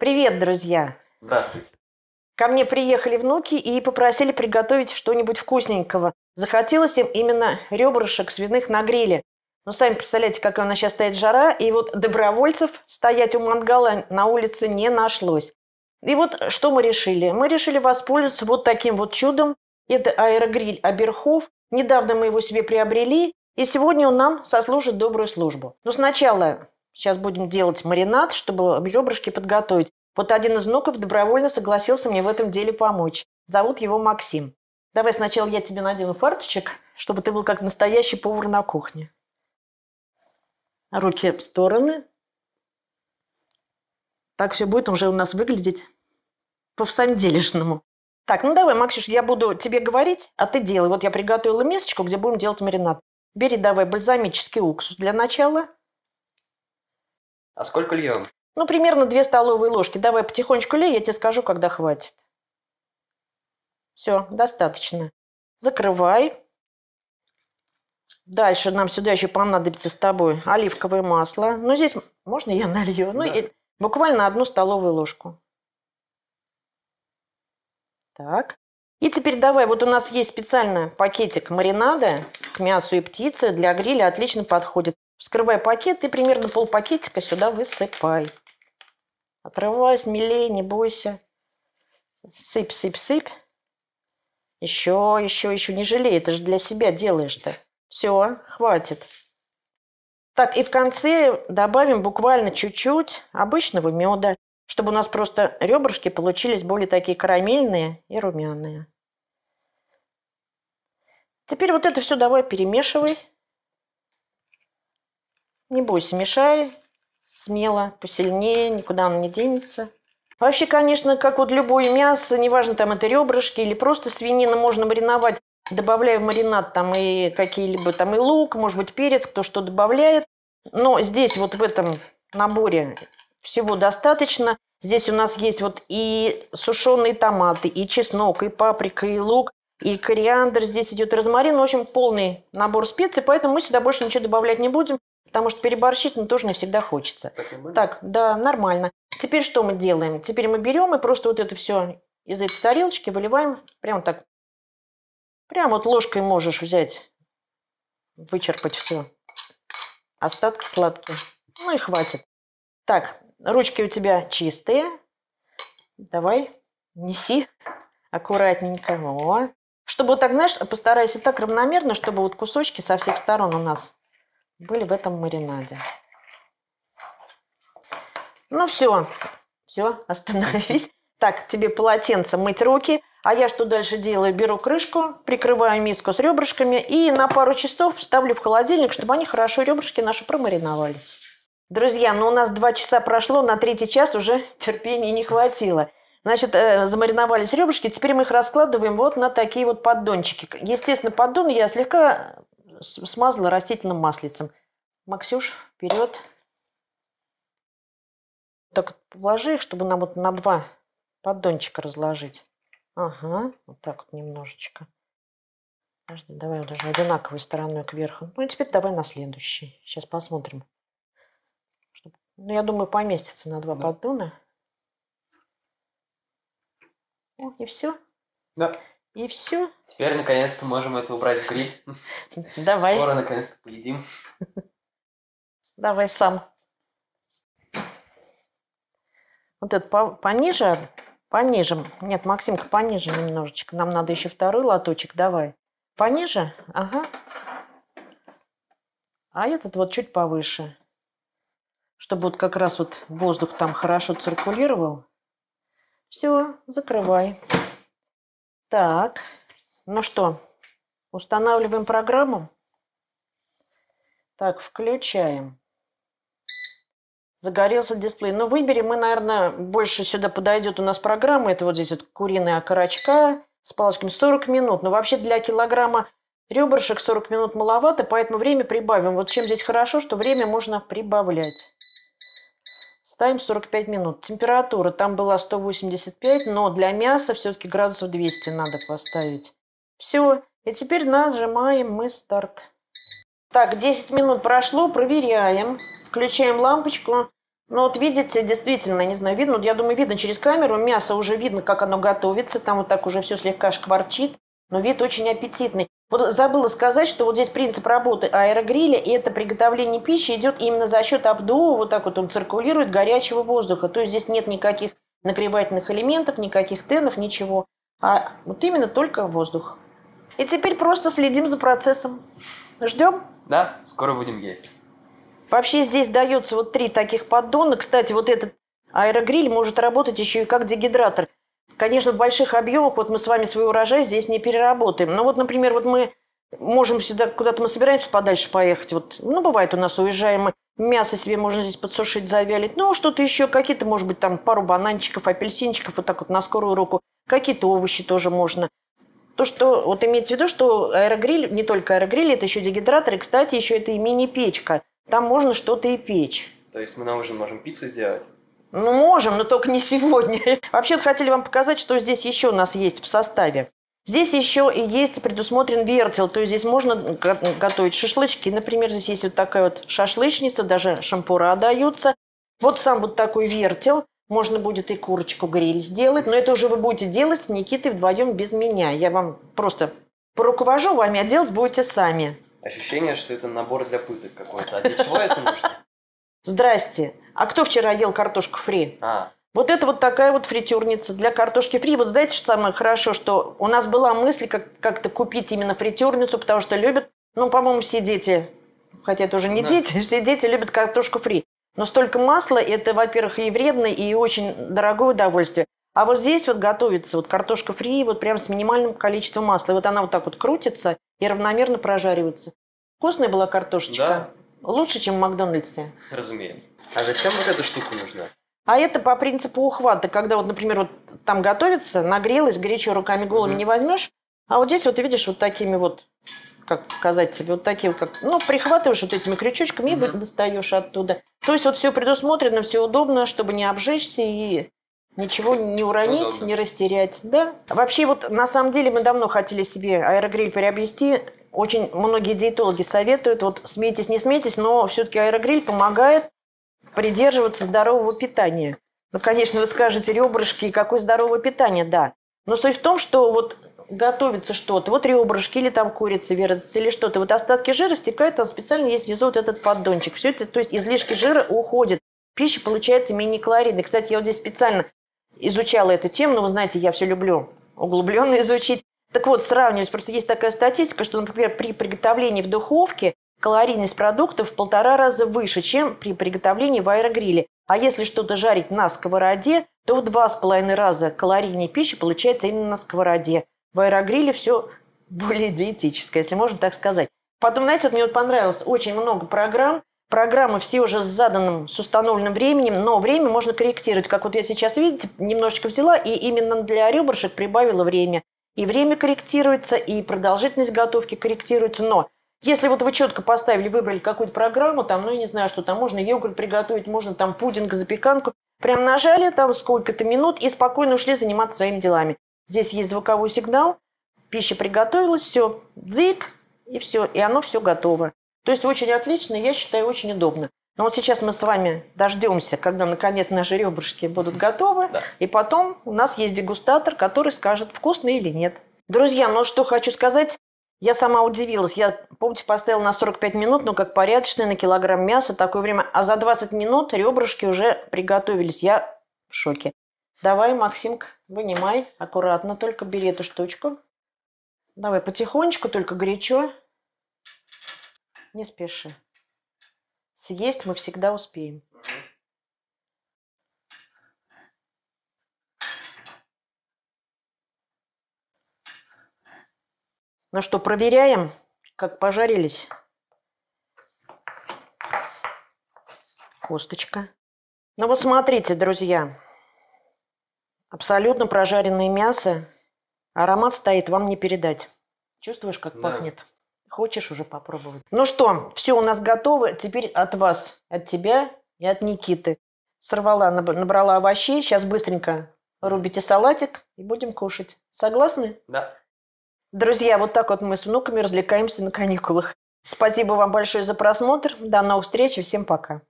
Привет, друзья! Здравствуйте! Ко мне приехали внуки и попросили приготовить что-нибудь вкусненького. Захотелось им именно ребрышек свиных на гриле. Но ну, сами представляете, какая у нас сейчас стоит жара, и вот добровольцев стоять у мангала на улице не нашлось. И вот что мы решили? Мы решили воспользоваться вот таким вот чудом. Это аэрогриль Аберхов. Недавно мы его себе приобрели, и сегодня он нам сослужит добрую службу. Но ну, сначала Сейчас будем делать маринад, чтобы ребрышки подготовить. Вот один из внуков добровольно согласился мне в этом деле помочь. Зовут его Максим. Давай сначала я тебе надену фарточек, чтобы ты был как настоящий повар на кухне. Руки в стороны. Так все будет уже у нас выглядеть по всамделишному. Так, ну давай, Максиш, я буду тебе говорить, а ты делай. Вот я приготовила мисочку, где будем делать маринад. Бери давай бальзамический уксус для начала – а сколько льем? Ну, примерно две столовые ложки. Давай потихонечку лей, я тебе скажу, когда хватит. Все, достаточно. Закрывай. Дальше нам сюда еще понадобится с тобой оливковое масло. Ну, здесь можно я налью? Ну, да. Ну, и буквально одну столовую ложку. Так. И теперь давай, вот у нас есть специальный пакетик маринада к мясу и птице для гриля, отлично подходит. Вскрывай пакет и примерно пол пакетика сюда высыпай. Отрывай смелее, не бойся. Сыпь, сыпь, сыпь. Еще, еще, еще не жалей. Это же для себя делаешь-то. Все, хватит. Так, и в конце добавим буквально чуть-чуть обычного меда, чтобы у нас просто ребрышки получились более такие карамельные и румяные. Теперь вот это все давай перемешивай. Не бойся, мешай смело, посильнее, никуда он не денется. Вообще, конечно, как вот любое мясо, неважно, там это ребрышки или просто свинина, можно мариновать, добавляя в маринад там и какие-либо там и лук, может быть, перец, кто что добавляет. Но здесь вот в этом наборе всего достаточно. Здесь у нас есть вот и сушеные томаты, и чеснок, и паприка, и лук, и кориандр. Здесь идет розмарин. В общем, полный набор специй, поэтому мы сюда больше ничего добавлять не будем. Потому что переборщить ну, тоже не всегда хочется. Так, нормально? так, да, нормально. Теперь что мы делаем? Теперь мы берем и просто вот это все из этой тарелочки выливаем прямо так. прямо вот ложкой можешь взять, вычерпать все. Остатки сладкие. Ну и хватит. Так, ручки у тебя чистые. Давай, неси аккуратненько. О. Чтобы вот так, знаешь, постарайся так равномерно, чтобы вот кусочки со всех сторон у нас были в этом маринаде. Ну все, все, остановись. Так, тебе полотенце мыть руки. А я что дальше делаю? Беру крышку, прикрываю миску с ребрышками и на пару часов ставлю в холодильник, чтобы они хорошо, ребрышки наши, промариновались. Друзья, ну у нас два часа прошло, на третий час уже терпения не хватило. Значит, э, замариновались ребрышки, теперь мы их раскладываем вот на такие вот поддончики. Естественно, поддон я слегка смазала растительным маслицем. Максюш, вперед. Так вот вложи их, чтобы нам вот на два поддончика разложить. Ага, вот так вот немножечко. Подожди, давай даже одинаковой стороной кверху. Ну и теперь давай на следующий. Сейчас посмотрим. Чтоб... Ну, я думаю, поместится на два да. поддона. О, и все. Да. И все. Теперь наконец-то можем это убрать в гриль. Давай. Скоро наконец-то поедим. Давай сам. Вот это по пониже, пониже. Нет, Максимка, пониже немножечко. Нам надо еще второй лоточек. Давай. Пониже? Ага. А этот вот чуть повыше. Чтобы вот как раз вот воздух там хорошо циркулировал. Все, закрывай. Так, ну что, устанавливаем программу. Так, включаем. Загорелся дисплей. Ну, выберем мы, наверное, больше сюда подойдет у нас программа. Это вот здесь вот куриная окорочка с палочками. 40 минут. Но ну, вообще для килограмма ребрышек 40 минут маловато, поэтому время прибавим. Вот чем здесь хорошо, что время можно прибавлять. Ставим 45 минут. Температура там была 185, но для мяса все-таки градусов 200 надо поставить. Все. И теперь нажимаем мы старт. Так, 10 минут прошло, проверяем. Включаем лампочку. Ну вот видите, действительно, не знаю, видно, я думаю, видно через камеру, мясо уже видно, как оно готовится, там вот так уже все слегка шкварчит, но вид очень аппетитный. Вот забыла сказать, что вот здесь принцип работы аэрогриля – и это приготовление пищи идет именно за счет обдува, вот так вот он циркулирует, горячего воздуха. То есть здесь нет никаких нагревательных элементов, никаких тенов, ничего. А вот именно только воздух. И теперь просто следим за процессом. Ждем? Да, скоро будем есть. Вообще здесь дается вот три таких поддона. Кстати, вот этот аэрогриль может работать еще и как дегидратор. Конечно, в больших объемах вот мы с вами свой урожай здесь не переработаем. Но вот, например, вот мы можем всегда куда-то мы собираемся подальше поехать. Вот, ну, бывает у нас уезжаем Мясо себе можно здесь подсушить, завялить. Ну, что-то еще, какие-то, может быть, там пару бананчиков, апельсинчиков, вот так вот на скорую руку. Какие-то овощи тоже можно. То, что вот имеется в виду, что аэрогриль, не только аэрогриль, это еще дегидратор, и, кстати, еще это и мини-печка. Там можно что-то и печь. То есть мы на ужин можем пиццу сделать? Ну, можем, но только не сегодня. вообще хотели вам показать, что здесь еще у нас есть в составе. Здесь еще и есть предусмотрен вертел, то есть здесь можно готовить шашлычки. Например, здесь есть вот такая вот шашлычница, даже шампура даются. Вот сам вот такой вертел. Можно будет и курочку гриль сделать, но это уже вы будете делать с Никитой вдвоем без меня. Я вам просто поруковожу вами, а делать будете сами. Ощущение, что это набор для пыток какой-то. А для чего это нужно? Здрасте. А кто вчера ел картошку фри? А. Вот это вот такая вот фритюрница для картошки фри. Вот знаете, что самое хорошо, что у нас была мысль как- как-то купить именно фритюрницу, потому что любят, ну, по-моему, все дети, хотя это уже не да. дети, все дети любят картошку фри. Но столько масла, это, во-первых, и вредно, и очень дорогое удовольствие. А вот здесь вот готовится вот картошка фри, вот прям с минимальным количеством масла. И вот она вот так вот крутится и равномерно прожаривается. Вкусная была картошечка. Да. Лучше, чем в Макдональдсе. Разумеется. А зачем вот эта штука нужна? А это по принципу ухвата, когда вот, например, вот там готовится, нагрелась, горячо руками голыми mm не возьмешь, а вот здесь вот ты видишь вот такими вот, как показать тебе, вот такие вот, как, ну, прихватываешь вот этими крючочками mm и достаешь оттуда. То есть вот все предусмотрено, все удобно, чтобы не обжечься и ничего не уронить, удобно. не растерять, да. Вообще вот на самом деле мы давно хотели себе аэрогриль приобрести, очень многие диетологи советуют, вот смейтесь, не смейтесь, но все-таки аэрогриль помогает придерживаться здорового питания. Ну, конечно, вы скажете, ребрышки и какое здоровое питание, да. Но суть в том, что вот готовится что-то, вот ребрышки или там курица вертится или что-то, вот остатки жира стекают, там специально есть внизу вот этот поддончик. Все это, то есть излишки жира уходят. Пища получается менее калорийной. Кстати, я вот здесь специально изучала эту тему, но вы знаете, я все люблю углубленно изучить. Так вот, сравнивались, просто есть такая статистика, что, например, при приготовлении в духовке калорийность продуктов в полтора раза выше, чем при приготовлении в аэрогриле. А если что-то жарить на сковороде, то в два с половиной раза калорийнее пищи получается именно на сковороде. В аэрогриле все более диетическое, если можно так сказать. Потом, знаете, вот мне вот понравилось очень много программ. Программы все уже с заданным, с установленным временем, но время можно корректировать. Как вот я сейчас, видите, немножечко взяла и именно для ребрышек прибавила время и время корректируется, и продолжительность готовки корректируется, но если вот вы четко поставили, выбрали какую-то программу, там, ну, я не знаю, что там, можно йогурт приготовить, можно там пудинг, запеканку, прям нажали там сколько-то минут и спокойно ушли заниматься своими делами. Здесь есть звуковой сигнал, пища приготовилась, все, дзик, и все, и оно все готово. То есть очень отлично, я считаю, очень удобно. Но ну, вот сейчас мы с вами дождемся, когда наконец наши ребрышки будут готовы, да. и потом у нас есть дегустатор, который скажет, вкусно или нет. Друзья, ну что хочу сказать, я сама удивилась. Я, помните, поставила на 45 минут, но ну, как порядочный на килограмм мяса, такое время. А за 20 минут ребрышки уже приготовились. Я в шоке. Давай, Максимка, вынимай аккуратно, только бери эту штучку. Давай потихонечку, только горячо. Не спеши. Съесть мы всегда успеем. Ну что, проверяем, как пожарились. Косточка. Ну вот смотрите, друзья. Абсолютно прожаренное мясо. Аромат стоит, вам не передать. Чувствуешь, как да. пахнет? Хочешь уже попробовать? Ну что, все у нас готово. Теперь от вас, от тебя и от Никиты. Сорвала, набрала овощей. Сейчас быстренько рубите салатик и будем кушать. Согласны? Да. Друзья, вот так вот мы с внуками развлекаемся на каникулах. Спасибо вам большое за просмотр. До новых встреч и всем пока.